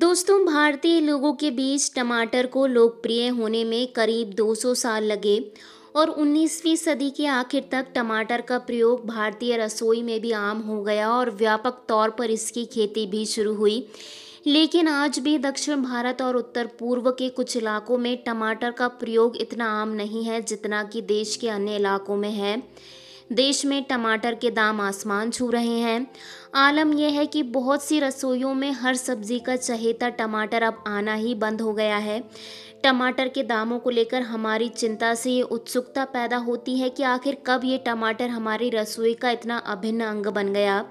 दोस्तों भारतीय लोगों के बीच टमाटर को लोकप्रिय होने में करीब 200 साल लगे और 19वीं सदी के आखिर तक टमाटर का प्रयोग भारतीय रसोई में भी आम हो गया और व्यापक तौर पर इसकी खेती भी शुरू हुई लेकिन आज भी दक्षिण भारत और उत्तर पूर्व के कुछ इलाकों में टमाटर का प्रयोग इतना आम नहीं है जितना कि देश के अन्य इलाकों में है देश में टमाटर के दाम आसमान छू रहे हैं आलम यह है कि बहुत सी रसोइयों में हर सब्जी का चहेता टमाटर अब आना ही बंद हो गया है टमाटर के दामों को लेकर हमारी चिंता से ये उत्सुकता पैदा होती है कि आखिर कब ये टमाटर हमारी रसोई का इतना अभिन्न अंग बन गया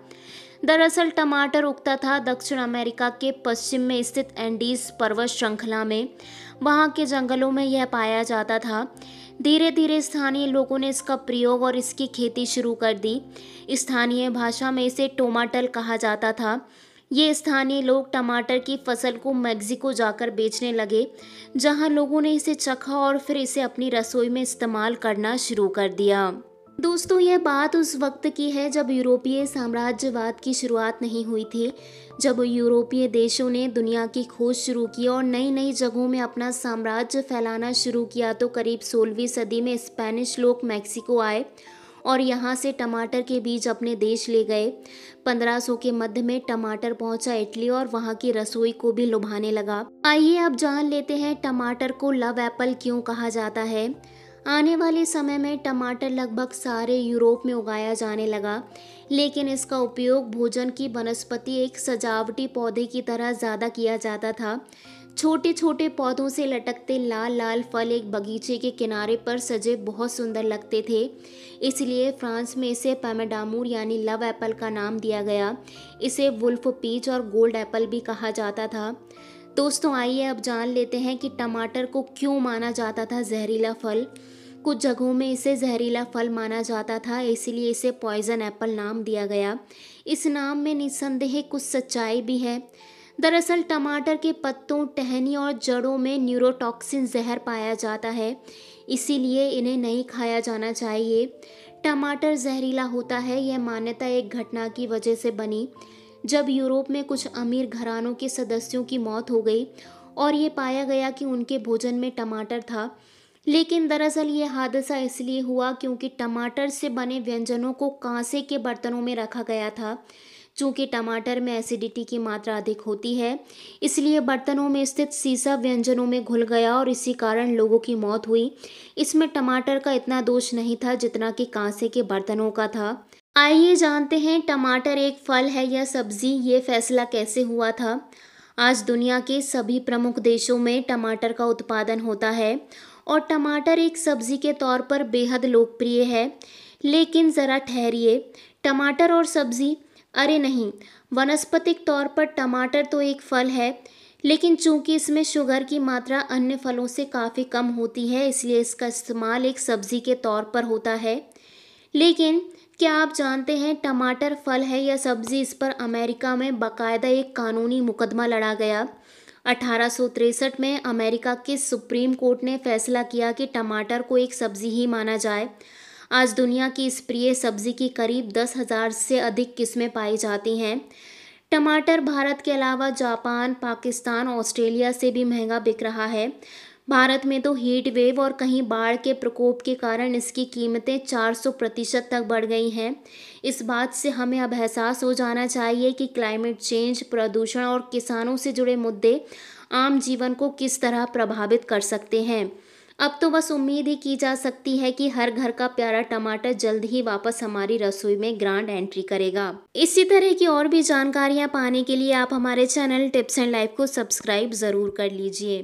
दरअसल टमाटर उगता था दक्षिण अमेरिका के पश्चिम में स्थित एंडीज पर्वत श्रृंखला में वहाँ के जंगलों में यह पाया जाता था धीरे धीरे स्थानीय लोगों ने इसका प्रयोग और इसकी खेती शुरू कर दी स्थानीय भाषा में इसे टोमाटल कहा जाता था ये स्थानीय लोग टमाटर की फसल को मैक्सिको जाकर बेचने लगे जहां लोगों ने इसे चखा और फिर इसे अपनी रसोई में इस्तेमाल करना शुरू कर दिया दोस्तों यह बात उस वक्त की है जब यूरोपीय साम्राज्यवाद की शुरुआत नहीं हुई थी जब यूरोपीय देशों ने दुनिया की खोज शुरू की और नई नई जगहों में अपना साम्राज्य फैलाना शुरू किया तो करीब सोलहवीं सदी में स्पेनिश लोग मैक्सिको आए और यहाँ से टमाटर के बीज अपने देश ले गए 1500 के मध्य में टमाटर पहुँचा इटली और वहाँ की रसोई को भी लुभाने लगा आइए अब जान लेते हैं टमाटर को लव एप्पल क्यों कहा जाता है आने वाले समय में टमाटर लगभग सारे यूरोप में उगाया जाने लगा लेकिन इसका उपयोग भोजन की वनस्पति एक सजावटी पौधे की तरह ज़्यादा किया जाता था छोटे छोटे पौधों से लटकते लाल लाल फल एक बगीचे के किनारे पर सजे बहुत सुंदर लगते थे इसलिए फ्रांस में इसे पैमेडामूर यानी लव एप्पल का नाम दिया गया इसे वुल्फ पीच और गोल्ड एप्पल भी कहा जाता था दोस्तों आइए अब जान लेते हैं कि टमाटर को क्यों माना जाता था जहरीला फल कुछ जगहों में इसे जहरीला फल माना जाता था इसीलिए इसे पॉइजन एप्पल नाम दिया गया इस नाम में निसंदेह कुछ सच्चाई भी है दरअसल टमाटर के पत्तों टहनी और जड़ों में न्यूरोटॉक्सिन जहर पाया जाता है इसीलिए इन्हें नहीं खाया जाना चाहिए टमाटर जहरीला होता है यह मान्यता एक घटना की वजह से बनी जब यूरोप में कुछ अमीर घरानों के सदस्यों की मौत हो गई और ये पाया गया कि उनके भोजन में टमाटर था लेकिन दरअसल ये हादसा इसलिए हुआ क्योंकि टमाटर से बने व्यंजनों को कांसे के बर्तनों में रखा गया था चूँकि टमाटर में एसिडिटी की मात्रा अधिक होती है इसलिए बर्तनों में स्थित सीसा व्यंजनों में घुल गया और इसी कारण लोगों की मौत हुई इसमें टमाटर का इतना दोष नहीं था जितना कि कांसे के बर्तनों का था आइए जानते हैं टमाटर एक फल है या सब्जी ये फैसला कैसे हुआ था आज दुनिया के सभी प्रमुख देशों में टमाटर का उत्पादन होता है और टमाटर एक सब्जी के तौर पर बेहद लोकप्रिय है लेकिन ज़रा ठहरिए टमाटर और सब्जी अरे नहीं वनस्पतिक तौर पर टमाटर तो एक फल है लेकिन चूंकि इसमें शुगर की मात्रा अन्य फलों से काफ़ी कम होती है इसलिए इसका इस्तेमाल एक सब्जी के तौर पर होता है लेकिन क्या आप जानते हैं टमाटर फल है या सब्जी इस पर अमेरिका में बाकायदा एक कानूनी मुकदमा लड़ा गया अठारह में अमेरिका के सुप्रीम कोर्ट ने फैसला किया कि टमाटर को एक सब्जी ही माना जाए आज दुनिया की इस प्रिय सब्जी की करीब दस हज़ार से अधिक किस्में पाई जाती हैं टमाटर भारत के अलावा जापान पाकिस्तान ऑस्ट्रेलिया से भी महंगा बिक रहा है भारत में तो हीट वेव और कहीं बाढ़ के प्रकोप के कारण इसकी कीमतें 400 प्रतिशत तक बढ़ गई हैं इस बात से हमें अब एहसास हो जाना चाहिए कि क्लाइमेट चेंज प्रदूषण और किसानों से जुड़े मुद्दे आम जीवन को किस तरह प्रभावित कर सकते हैं अब तो बस उम्मीद ही की जा सकती है कि हर घर का प्यारा टमाटर जल्द ही वापस हमारी रसोई में ग्रांड एंट्री करेगा इसी तरह की और भी जानकारियाँ पाने के लिए आप हमारे चैनल टिप्स एंड लाइफ को सब्सक्राइब ज़रूर कर लीजिए